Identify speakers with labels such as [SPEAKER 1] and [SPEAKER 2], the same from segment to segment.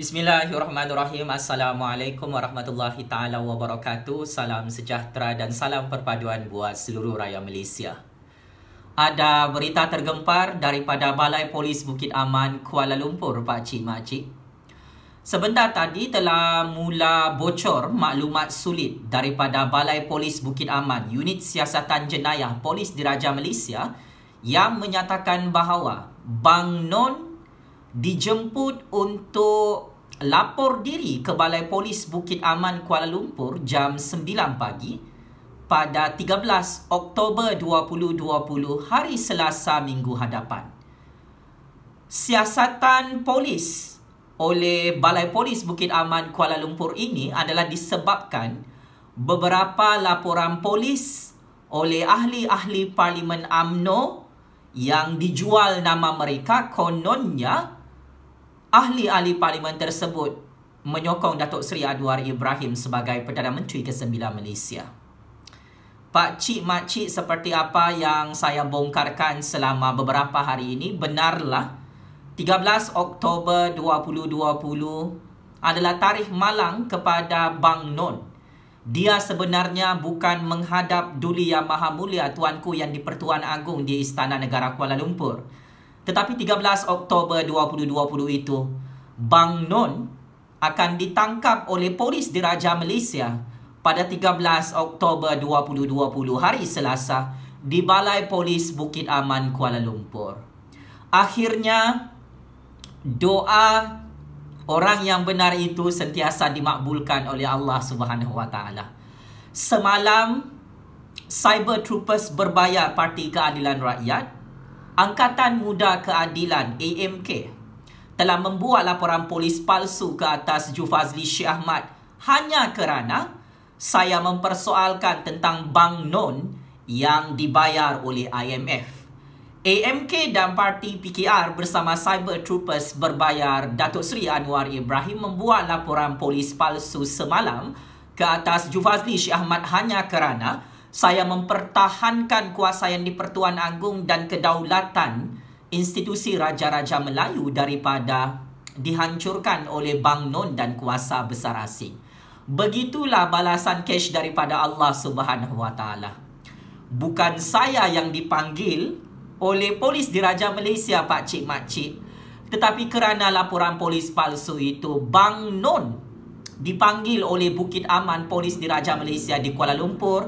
[SPEAKER 1] Bismillahirrahmanirrahim. Assalamualaikum warahmatullahi taala wabarakatuh. Salam sejahtera dan salam perpaduan buat seluruh rakyat Malaysia. Ada berita tergempar daripada Balai Polis Bukit Aman, Kuala Lumpur, Pak Cik Mak Cik. Sebentar tadi telah mula bocor maklumat sulit daripada Balai Polis Bukit Aman, Unit Siasatan Jenayah Polis Diraja Malaysia yang menyatakan bahawa Bang Non dijemput untuk lapor diri ke Balai Polis Bukit Aman Kuala Lumpur jam 9 pagi pada 13 Oktober 2020 hari Selasa minggu hadapan. Siasatan polis oleh Balai Polis Bukit Aman Kuala Lumpur ini adalah disebabkan beberapa laporan polis oleh ahli-ahli Parlimen AMNO yang dijual nama mereka kononnya ahli-ahli parlimen tersebut menyokong Datuk Seri Anwar Ibrahim sebagai Perdana Menteri ke-9 Malaysia. Pak cik mak cik seperti apa yang saya bongkarkan selama beberapa hari ini benarlah 13 Oktober 2020 adalah tarikh malang kepada Bang Non. Dia sebenarnya bukan menghadap Duli Yang Maha Mulia Tuanku Yang di-Pertuan Agong di Istana Negara Kuala Lumpur. Tetapi 13 Oktober 2020 itu, Bang Non akan ditangkap oleh polis diraja Malaysia pada 13 Oktober 2020 hari Selasa di Balai Polis Bukit Aman Kuala Lumpur. Akhirnya doa orang yang benar itu sentiasa dimakbulkan oleh Allah Subhanahu Wa Taala. Semalam Cyber Troopers Berbayar Parti Keadilan Rakyat Angkatan Muda Keadilan AMK telah membuat laporan polis palsu ke atas Jufazli Syih Ahmad hanya kerana saya mempersoalkan tentang bank non yang dibayar oleh IMF. AMK dan parti PKR bersama Cyber Troopers berbayar Datuk Seri Anwar Ibrahim membuat laporan polis palsu semalam ke atas Jufazli Syih Ahmad hanya kerana saya mempertahankan kuasa yang di Pertuan Agung dan kedaulatan institusi Raja-Raja Melayu daripada dihancurkan oleh Bang non dan kuasa besar asing. Begitulah balasan cash daripada Allah Subhanahu Wa Taala. Bukan saya yang dipanggil oleh polis di Raja Malaysia Pak Cik Mak Cik. Tetapi kerana laporan polis palsu itu Bang non dipanggil oleh Bukit Aman Polis di Raja Malaysia di Kuala Lumpur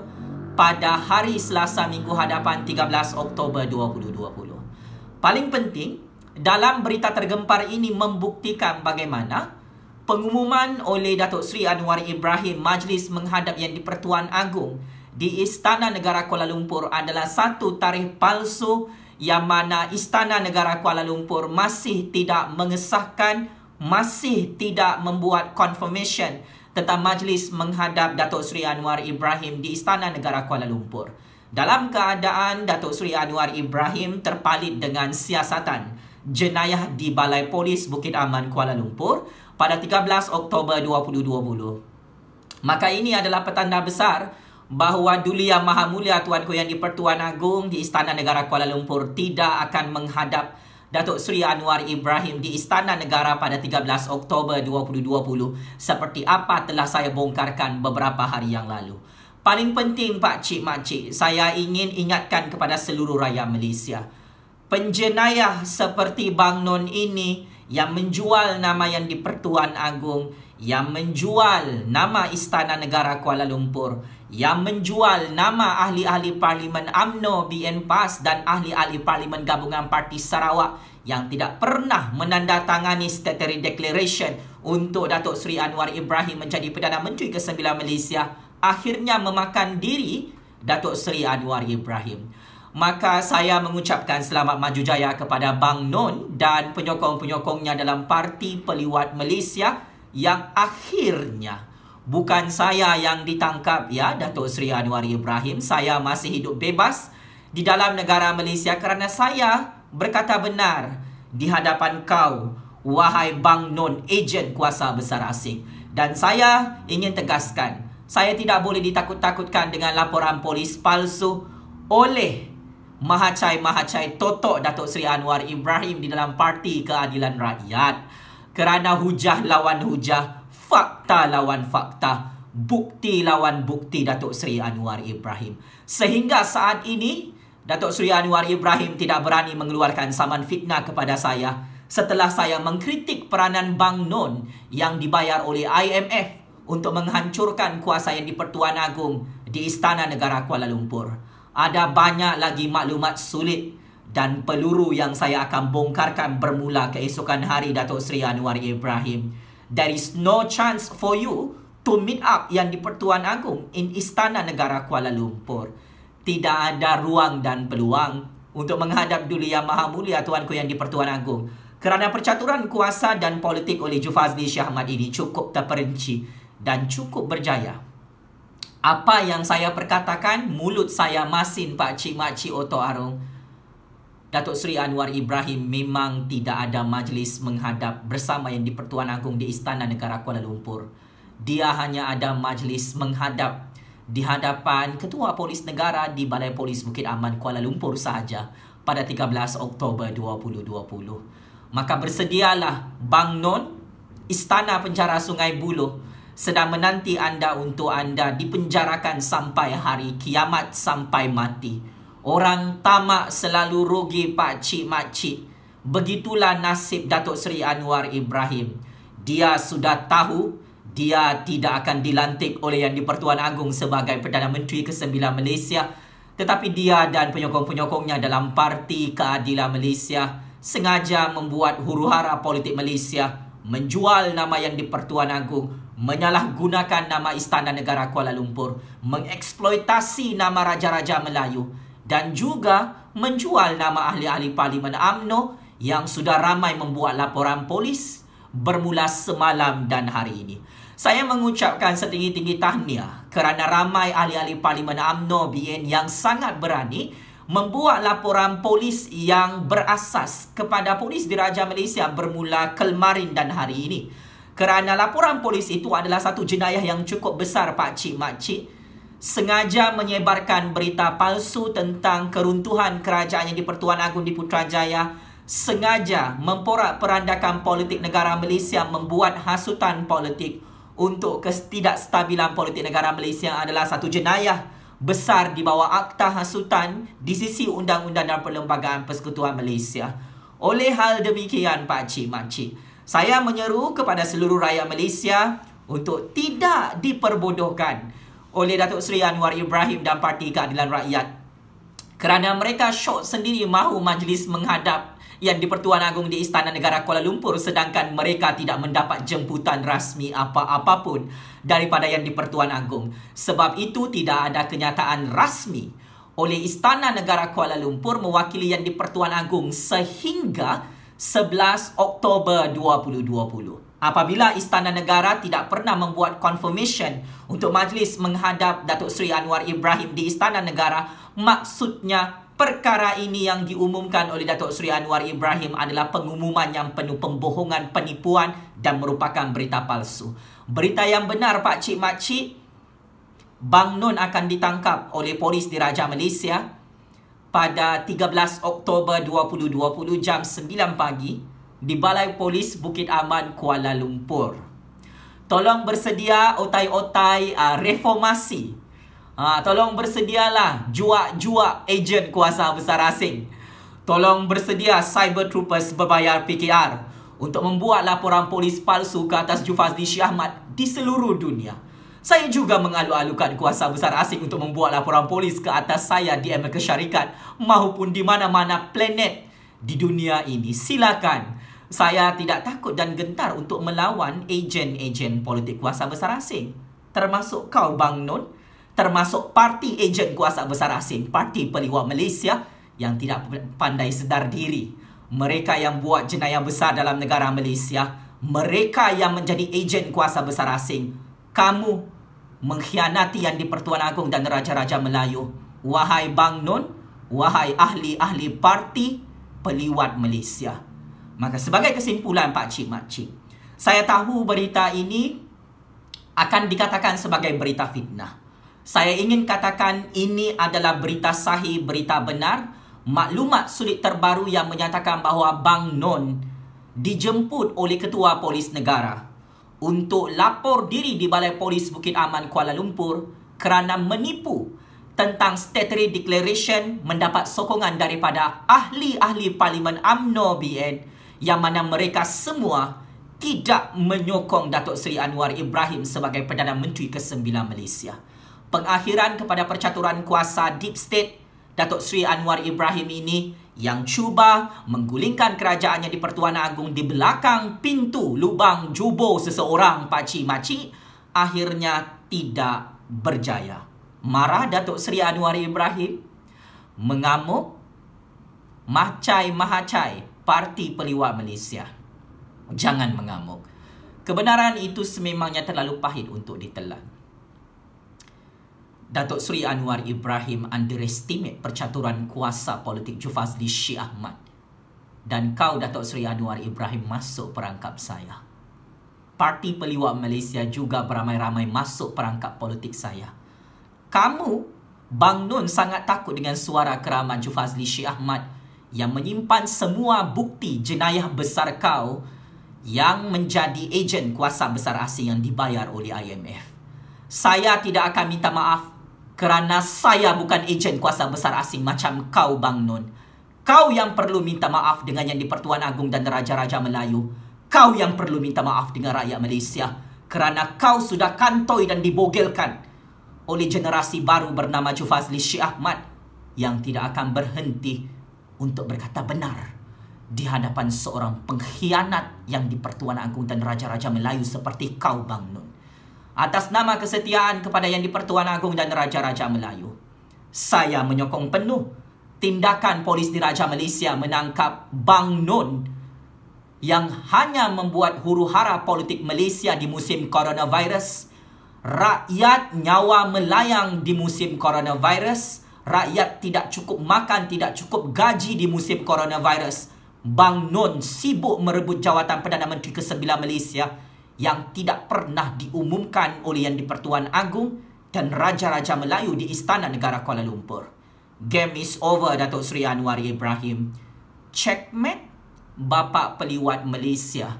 [SPEAKER 1] pada hari Selasa minggu hadapan 13 Oktober 2020. Paling penting, dalam berita tergempar ini membuktikan bagaimana pengumuman oleh Datuk Seri Anwar Ibrahim Majlis Menghadap Yang di-Pertuan Agong di Istana Negara Kuala Lumpur adalah satu tarikh palsu yang mana Istana Negara Kuala Lumpur masih tidak mengesahkan, masih tidak membuat confirmation tentang majlis menghadap Datuk Seri Anwar Ibrahim di Istana Negara Kuala Lumpur. Dalam keadaan Datuk Seri Anwar Ibrahim terpalit dengan siasatan jenayah di Balai Polis Bukit Aman Kuala Lumpur pada 13 Oktober 2020. Maka ini adalah petanda besar bahawa Duli Yang Maha Mulia Tuanku Yang di-Pertuan Agung di Istana Negara Kuala Lumpur tidak akan menghadap Datuk Seri Anwar Ibrahim di Istana Negara pada 13 Oktober 2020 seperti apa telah saya bongkarkan beberapa hari yang lalu. Paling penting Pak Cik Mak Cik, saya ingin ingatkan kepada seluruh rakyat Malaysia. Penjenayah seperti Bang Non ini yang menjual nama yang di Pertuan agung, yang menjual nama Istana Negara Kuala Lumpur, yang menjual nama ahli-ahli Parlimen AMNO, BN PAS dan ahli-ahli Parlimen Gabungan Parti Sarawak yang tidak pernah menandatangani statutory declaration untuk Datuk Seri Anwar Ibrahim menjadi Perdana Menteri ke-9 Malaysia akhirnya memakan diri Datuk Seri Anwar Ibrahim maka saya mengucapkan selamat maju jaya kepada Bang Non dan penyokong-penyokongnya dalam Parti Peliwat Malaysia yang akhirnya bukan saya yang ditangkap ya Datuk Seri Anwar Ibrahim. Saya masih hidup bebas di dalam negara Malaysia kerana saya berkata benar di hadapan kau, wahai Bang Non ejen kuasa besar asing. Dan saya ingin tegaskan, saya tidak boleh ditakut-takutkan dengan laporan polis palsu oleh Mahacai Mahacai Totok Datuk Seri Anwar Ibrahim di dalam Parti Keadilan Rakyat kerana hujah lawan hujah, fakta lawan fakta, bukti lawan bukti Datuk Seri Anwar Ibrahim. Sehingga saat ini, Datuk Seri Anwar Ibrahim tidak berani mengeluarkan saman fitnah kepada saya setelah saya mengkritik peranan Bang Non yang dibayar oleh IMF untuk menghancurkan kuasa yang di Pertuan Agong di Istana Negara Kuala Lumpur ada banyak lagi maklumat sulit dan peluru yang saya akan bongkarkan bermula keesokan hari Datuk Seri Anwar Ibrahim. There is no chance for you to meet up yang di Pertuan Agung in Istana Negara Kuala Lumpur. Tidak ada ruang dan peluang untuk menghadap Duli Yang Maha Mulia Tuanku yang di Pertuan Agung Kerana percaturan kuasa dan politik oleh Jufazli Syahmat ini cukup terperinci dan cukup berjaya apa yang saya perkatakan, mulut saya masin Pak Cik Mak Cik Oto Arung. Datuk Seri Anwar Ibrahim memang tidak ada majlis menghadap bersama yang di Pertuan Agung di Istana Negara Kuala Lumpur. Dia hanya ada majlis menghadap di hadapan Ketua Polis Negara di Balai Polis Bukit Aman Kuala Lumpur sahaja pada 13 Oktober 2020. Maka bersedialah Bang Non Istana Penjara Sungai Buloh sedang menanti anda untuk anda dipenjarakan sampai hari kiamat sampai mati. Orang tamak selalu rugi pak cik mak cik. Begitulah nasib Datuk Seri Anwar Ibrahim. Dia sudah tahu dia tidak akan dilantik oleh Yang di-Pertuan Agong sebagai Perdana Menteri ke-9 Malaysia. Tetapi dia dan penyokong-penyokongnya dalam Parti Keadilan Malaysia sengaja membuat huru-hara politik Malaysia menjual nama Yang di-Pertuan Agong menyalahgunakan nama istana negara Kuala Lumpur, mengeksploitasi nama raja-raja Melayu dan juga menjual nama ahli-ahli Parlimen AMNO yang sudah ramai membuat laporan polis bermula semalam dan hari ini. Saya mengucapkan setinggi-tinggi tahniah kerana ramai ahli-ahli Parlimen AMNO BN yang sangat berani membuat laporan polis yang berasas kepada polis diraja Malaysia bermula kemarin dan hari ini. Kerana laporan polis itu adalah satu jenayah yang cukup besar pakcik-makcik Sengaja menyebarkan berita palsu tentang keruntuhan kerajaan yang di Pertuan Agung di Putrajaya Sengaja memporak perandakan politik negara Malaysia membuat hasutan politik Untuk ketidakstabilan politik negara Malaysia adalah satu jenayah besar di bawah akta hasutan Di sisi Undang-Undang dan Perlembagaan Persekutuan Malaysia Oleh hal demikian pakcik-makcik saya menyeru kepada seluruh rakyat Malaysia untuk tidak diperbodohkan oleh Datuk Seri Anwar Ibrahim dan Parti Keadilan Rakyat. Kerana mereka syok sendiri mahu majlis menghadap yang di-Pertuan Agung di Istana Negara Kuala Lumpur sedangkan mereka tidak mendapat jemputan rasmi apa-apapun daripada yang di-Pertuan Agung. Sebab itu tidak ada kenyataan rasmi oleh Istana Negara Kuala Lumpur mewakili yang di-Pertuan Agung sehingga 11 Oktober 2020. Apabila Istana Negara tidak pernah membuat confirmation untuk majlis menghadap Datuk Seri Anwar Ibrahim di Istana Negara, maksudnya perkara ini yang diumumkan oleh Datuk Seri Anwar Ibrahim adalah pengumuman yang penuh pembohongan, penipuan dan merupakan berita palsu. Berita yang benar Pak Cik Mak Cik, Bang Nun akan ditangkap oleh polis di Raja Malaysia pada 13 Oktober 2020 jam 9 pagi di Balai Polis Bukit Aman, Kuala Lumpur. Tolong bersedia otai-otai uh, reformasi. Uh, tolong bersedialah juak-juak ejen kuasa besar asing. Tolong bersedia cyber troopers berbayar PKR untuk membuat laporan polis palsu ke atas Jufazli Syahmat di seluruh dunia. Saya juga mengalu-alukan kuasa besar asing untuk membuat laporan polis ke atas saya di Amerika Syarikat maupun di mana-mana planet di dunia ini. Silakan. Saya tidak takut dan gentar untuk melawan ejen-ejen politik kuasa besar asing. Termasuk kau, Bang Nun. Termasuk parti ejen kuasa besar asing. Parti Peliwak Malaysia yang tidak pandai sedar diri. Mereka yang buat jenayah besar dalam negara Malaysia. Mereka yang menjadi ejen kuasa besar asing. Kamu mengkhianati yang di Pertuan Agong dan Raja-Raja Melayu. Wahai Bang Nun, wahai ahli-ahli parti peliwat Malaysia. Maka sebagai kesimpulan Pak Cik Mak Cik, saya tahu berita ini akan dikatakan sebagai berita fitnah. Saya ingin katakan ini adalah berita sahih, berita benar. Maklumat sulit terbaru yang menyatakan bahawa Bang Nun dijemput oleh Ketua Polis Negara untuk lapor diri di Balai Polis Bukit Aman Kuala Lumpur kerana menipu tentang statutory declaration mendapat sokongan daripada ahli-ahli Parlimen UMNO BN yang mana mereka semua tidak menyokong Datuk Seri Anwar Ibrahim sebagai Perdana Menteri ke-9 Malaysia. Pengakhiran kepada percaturan kuasa Deep State Datuk Seri Anwar Ibrahim ini yang cuba menggulingkan kerajaannya di Pertuan Agung di belakang pintu lubang jubo seseorang Paci Maci akhirnya tidak berjaya. Marah Datuk Seri Anwar Ibrahim mengamuk Mahcai Mahacai Parti Peliwat Malaysia. Jangan mengamuk. Kebenaran itu sememangnya terlalu pahit untuk ditelan. Datuk Sri Anwar Ibrahim underestimate percaturan kuasa politik Jufazli Syi Ahmad. Dan kau Datuk Sri Anwar Ibrahim masuk perangkap saya. Parti Peliwak Malaysia juga beramai-ramai masuk perangkap politik saya. Kamu, Bang Nun sangat takut dengan suara keramat Jufazli Syi Ahmad yang menyimpan semua bukti jenayah besar kau yang menjadi ejen kuasa besar asing yang dibayar oleh IMF. Saya tidak akan minta maaf kerana saya bukan ejen kuasa besar asing macam kau, Bang Nun. Kau yang perlu minta maaf dengan yang di Pertuan Agung dan Raja-Raja Melayu. Kau yang perlu minta maaf dengan rakyat Malaysia kerana kau sudah kantoi dan dibogelkan oleh generasi baru bernama Jufazli Syih Ahmad yang tidak akan berhenti untuk berkata benar di hadapan seorang pengkhianat yang di Pertuan Agung dan Raja-Raja Melayu seperti kau, Bang Nun atas nama kesetiaan kepada Yang di-Pertuan Agong dan Raja-Raja Melayu. Saya menyokong penuh tindakan polis di Raja Malaysia menangkap Bang Nun yang hanya membuat huru-hara politik Malaysia di musim coronavirus. Rakyat nyawa melayang di musim coronavirus. Rakyat tidak cukup makan, tidak cukup gaji di musim coronavirus. Bang Nun sibuk merebut jawatan Perdana Menteri ke-9 Malaysia yang tidak pernah diumumkan oleh Yang di-Pertuan Agung dan Raja-Raja Melayu di Istana Negara Kuala Lumpur. Game is over, Datuk Seri Anwar Ibrahim. Checkmate bapa peliwat Malaysia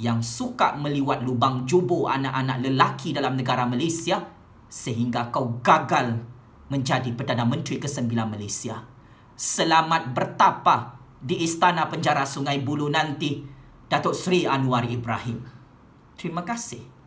[SPEAKER 1] yang suka meliwat lubang jubo anak-anak lelaki dalam negara Malaysia sehingga kau gagal menjadi Perdana Menteri ke-9 Malaysia. Selamat bertapa di Istana Penjara Sungai Bulu nanti, Datuk Seri Anwar Ibrahim. Terima kasih.